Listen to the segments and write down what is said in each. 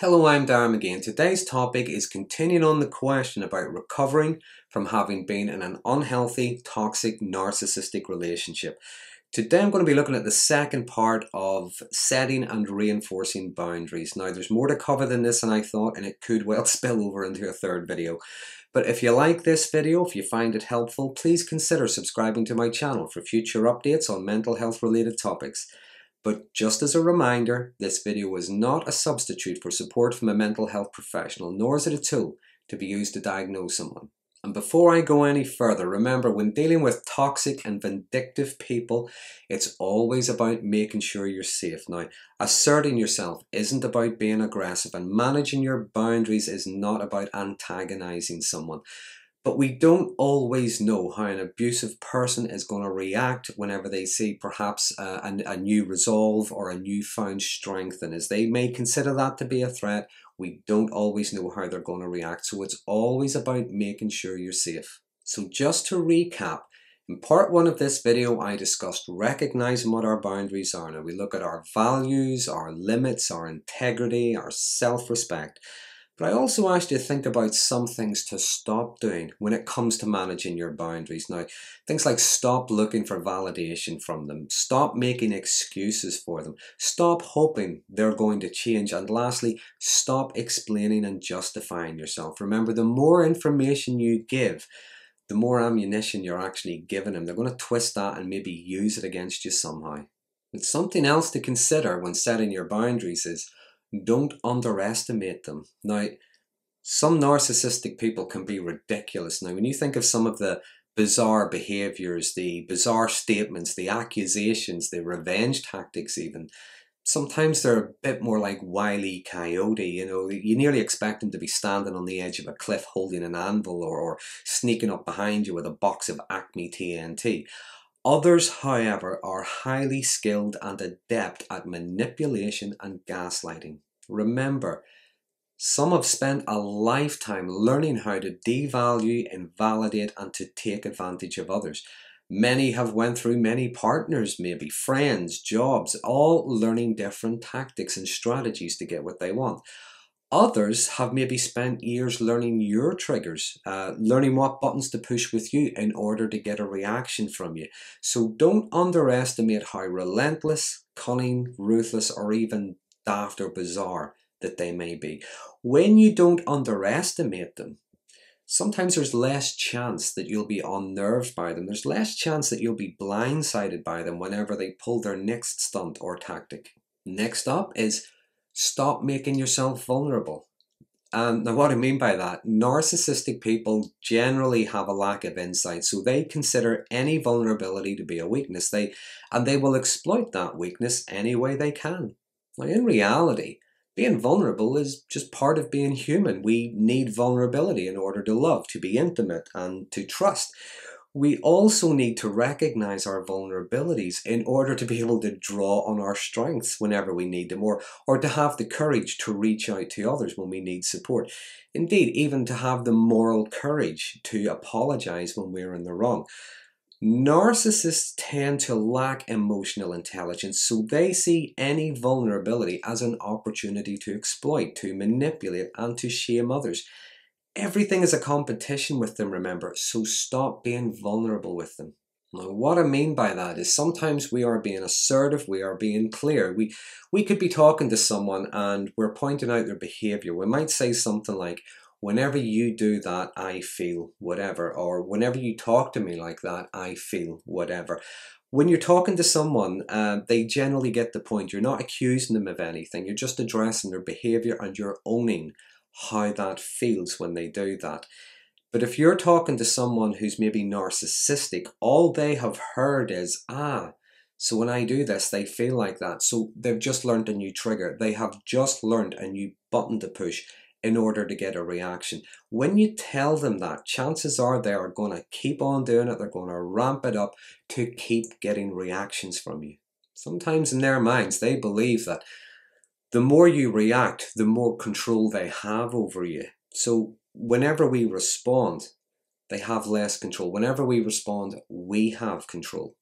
Hello, I'm Darren again. today's topic is continuing on the question about recovering from having been in an unhealthy, toxic, narcissistic relationship. Today I'm going to be looking at the second part of setting and reinforcing boundaries. Now there's more to cover than this and I thought and it could well spill over into a third video. But if you like this video, if you find it helpful, please consider subscribing to my channel for future updates on mental health related topics. But just as a reminder, this video is not a substitute for support from a mental health professional, nor is it a tool to be used to diagnose someone. And before I go any further, remember when dealing with toxic and vindictive people, it's always about making sure you're safe. Now, asserting yourself isn't about being aggressive, and managing your boundaries is not about antagonizing someone. But we don't always know how an abusive person is going to react whenever they see perhaps a, a new resolve or a newfound strength. And as they may consider that to be a threat, we don't always know how they're going to react. So it's always about making sure you're safe. So just to recap, in part one of this video, I discussed recognizing what our boundaries are. Now we look at our values, our limits, our integrity, our self-respect. But I also asked you to think about some things to stop doing when it comes to managing your boundaries. Now, things like stop looking for validation from them, stop making excuses for them, stop hoping they're going to change, and lastly, stop explaining and justifying yourself. Remember, the more information you give, the more ammunition you're actually giving them. They're going to twist that and maybe use it against you somehow. But something else to consider when setting your boundaries is don't underestimate them. Now, some narcissistic people can be ridiculous. Now, when you think of some of the bizarre behaviors, the bizarre statements, the accusations, the revenge tactics, even, sometimes they're a bit more like wily Coyote. You know, you nearly expect them to be standing on the edge of a cliff holding an anvil or, or sneaking up behind you with a box of Acme TNT. Others, however, are highly skilled and adept at manipulation and gaslighting. Remember, some have spent a lifetime learning how to devalue, invalidate, and to take advantage of others. Many have went through many partners, maybe friends, jobs, all learning different tactics and strategies to get what they want. Others have maybe spent years learning your triggers, uh, learning what buttons to push with you in order to get a reaction from you. So don't underestimate how relentless, cunning, ruthless, or even daft or bizarre that they may be. When you don't underestimate them, sometimes there's less chance that you'll be unnerved by them. There's less chance that you'll be blindsided by them whenever they pull their next stunt or tactic. Next up is Stop making yourself vulnerable. And now, what I mean by that, narcissistic people generally have a lack of insight, so they consider any vulnerability to be a weakness. They and they will exploit that weakness any way they can. Now, in reality, being vulnerable is just part of being human. We need vulnerability in order to love, to be intimate, and to trust we also need to recognize our vulnerabilities in order to be able to draw on our strengths whenever we need them or, or to have the courage to reach out to others when we need support. Indeed, even to have the moral courage to apologize when we're in the wrong. Narcissists tend to lack emotional intelligence, so they see any vulnerability as an opportunity to exploit, to manipulate, and to shame others. Everything is a competition with them, remember, so stop being vulnerable with them. Now, what I mean by that is sometimes we are being assertive, we are being clear. We, we could be talking to someone and we're pointing out their behavior. We might say something like, Whenever you do that, I feel whatever, or whenever you talk to me like that, I feel whatever. When you're talking to someone, uh, they generally get the point. You're not accusing them of anything, you're just addressing their behavior and you're owning how that feels when they do that. But if you're talking to someone who's maybe narcissistic, all they have heard is, ah, so when I do this, they feel like that. So they've just learned a new trigger. They have just learned a new button to push in order to get a reaction. When you tell them that, chances are they are going to keep on doing it. They're going to ramp it up to keep getting reactions from you. Sometimes in their minds, they believe that the more you react, the more control they have over you. So whenever we respond, they have less control. Whenever we respond, we have control.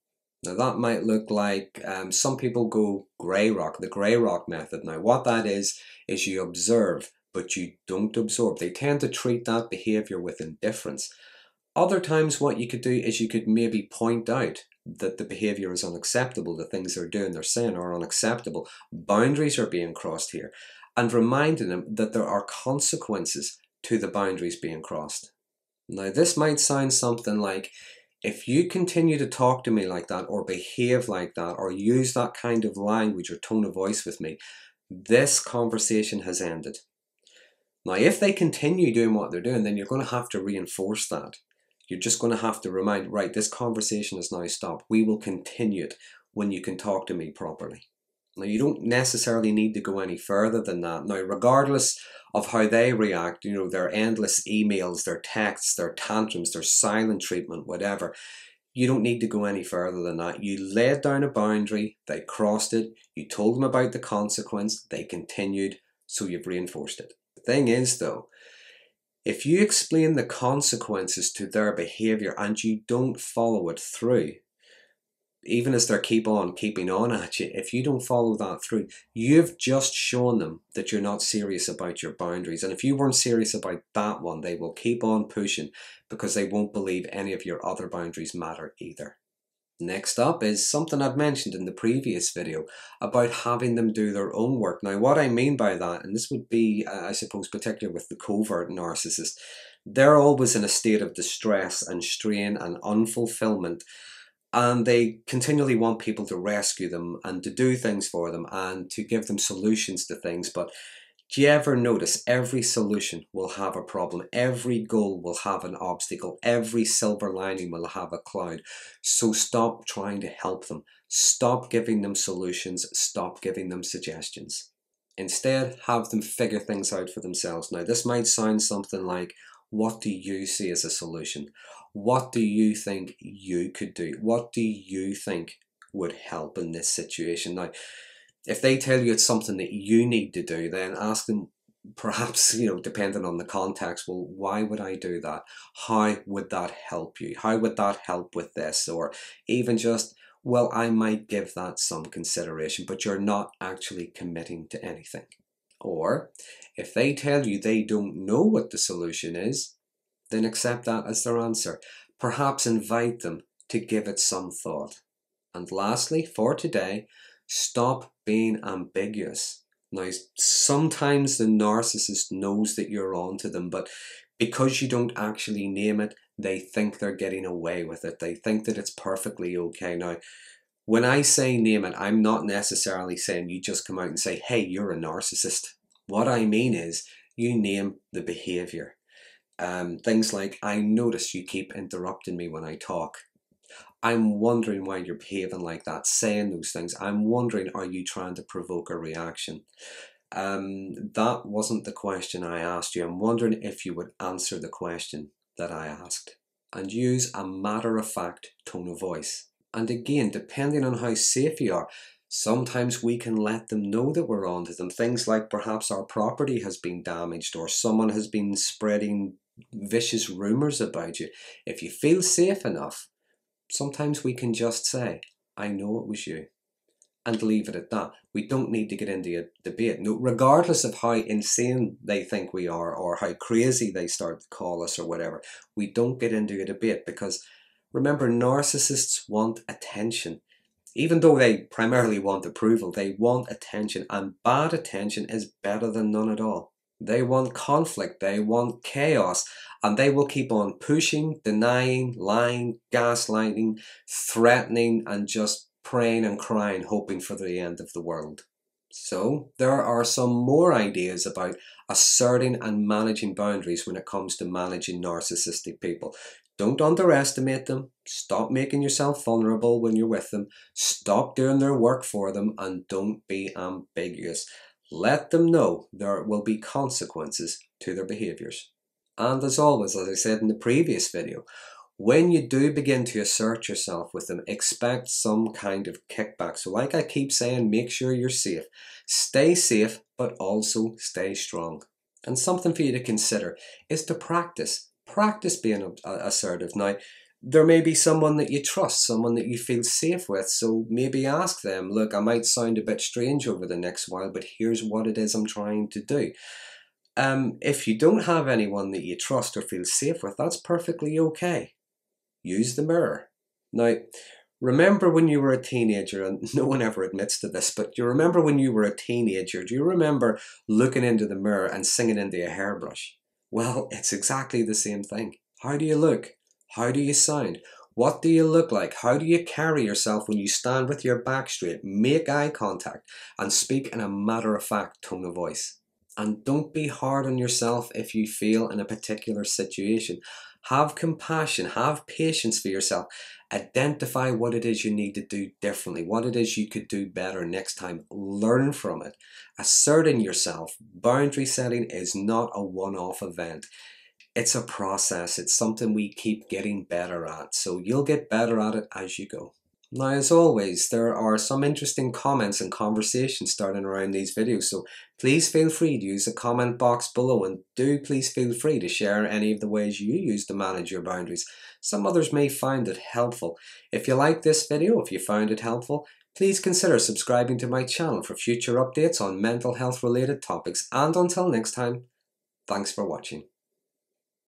Now that might look like um, some people go grey rock, the grey rock method. Now what that is, is you observe, but you don't absorb. They tend to treat that behaviour with indifference. Other times what you could do is you could maybe point out that the behavior is unacceptable, the things they're doing, they're saying are unacceptable. Boundaries are being crossed here, and reminding them that there are consequences to the boundaries being crossed. Now, this might sound something like if you continue to talk to me like that, or behave like that, or use that kind of language or tone of voice with me, this conversation has ended. Now, if they continue doing what they're doing, then you're going to have to reinforce that. You're just going to have to remind, right, this conversation has now stopped. We will continue it when you can talk to me properly. Now, you don't necessarily need to go any further than that. Now, regardless of how they react, you know, their endless emails, their texts, their tantrums, their silent treatment, whatever, you don't need to go any further than that. You laid down a boundary, they crossed it, you told them about the consequence, they continued, so you've reinforced it. The thing is, though, if you explain the consequences to their behavior and you don't follow it through, even as they're keep on keeping on at you, if you don't follow that through, you've just shown them that you're not serious about your boundaries. And if you weren't serious about that one, they will keep on pushing because they won't believe any of your other boundaries matter either. Next up is something I've mentioned in the previous video about having them do their own work. Now what I mean by that, and this would be uh, I suppose particularly with the covert narcissist, they're always in a state of distress and strain and unfulfillment and they continually want people to rescue them and to do things for them and to give them solutions to things but do you ever notice every solution will have a problem? Every goal will have an obstacle. Every silver lining will have a cloud. So stop trying to help them. Stop giving them solutions. Stop giving them suggestions. Instead, have them figure things out for themselves. Now, this might sound something like, what do you see as a solution? What do you think you could do? What do you think would help in this situation? Now, if they tell you it's something that you need to do, then ask them perhaps you know depending on the context well why would i do that how would that help you how would that help with this or even just well i might give that some consideration but you're not actually committing to anything or if they tell you they don't know what the solution is then accept that as their answer perhaps invite them to give it some thought and lastly for today Stop being ambiguous. Now, sometimes the narcissist knows that you're on to them, but because you don't actually name it, they think they're getting away with it. They think that it's perfectly okay. Now, when I say name it, I'm not necessarily saying you just come out and say, hey, you're a narcissist. What I mean is you name the behavior. Um, things like, I notice you keep interrupting me when I talk. I'm wondering why you're behaving like that, saying those things. I'm wondering, are you trying to provoke a reaction? Um, that wasn't the question I asked you. I'm wondering if you would answer the question that I asked and use a matter of fact tone of voice. And again, depending on how safe you are, sometimes we can let them know that we're onto them. Things like perhaps our property has been damaged or someone has been spreading vicious rumors about you. If you feel safe enough, Sometimes we can just say, I know it was you, and leave it at that. We don't need to get into a debate. No, regardless of how insane they think we are or how crazy they start to call us or whatever, we don't get into a debate because remember, narcissists want attention. Even though they primarily want approval, they want attention, and bad attention is better than none at all. They want conflict. They want chaos. And they will keep on pushing, denying, lying, gaslighting, threatening, and just praying and crying, hoping for the end of the world. So, there are some more ideas about asserting and managing boundaries when it comes to managing narcissistic people. Don't underestimate them. Stop making yourself vulnerable when you're with them. Stop doing their work for them and don't be ambiguous. Let them know there will be consequences to their behaviors. And as always, as I said in the previous video, when you do begin to assert yourself with them, expect some kind of kickback. So, like I keep saying, make sure you're safe. Stay safe, but also stay strong. And something for you to consider is to practice. Practice being assertive. Now, there may be someone that you trust, someone that you feel safe with. So maybe ask them, look, I might sound a bit strange over the next while, but here's what it is I'm trying to do. Um, if you don't have anyone that you trust or feel safe with, that's perfectly okay. Use the mirror. Now, remember when you were a teenager, and no one ever admits to this, but you remember when you were a teenager, do you remember looking into the mirror and singing into a hairbrush? Well, it's exactly the same thing. How do you look? How do you sound? What do you look like? How do you carry yourself when you stand with your back straight? Make eye contact and speak in a matter of fact tone of voice. And don't be hard on yourself if you feel in a particular situation. Have compassion, have patience for yourself. Identify what it is you need to do differently, what it is you could do better next time. Learn from it. Asserting yourself, boundary setting is not a one off event it's a process. It's something we keep getting better at. So you'll get better at it as you go. Now, as always, there are some interesting comments and conversations starting around these videos, so please feel free to use the comment box below and do please feel free to share any of the ways you use to manage your boundaries. Some others may find it helpful. If you like this video, if you found it helpful, please consider subscribing to my channel for future updates on mental health related topics. And until next time, thanks for watching.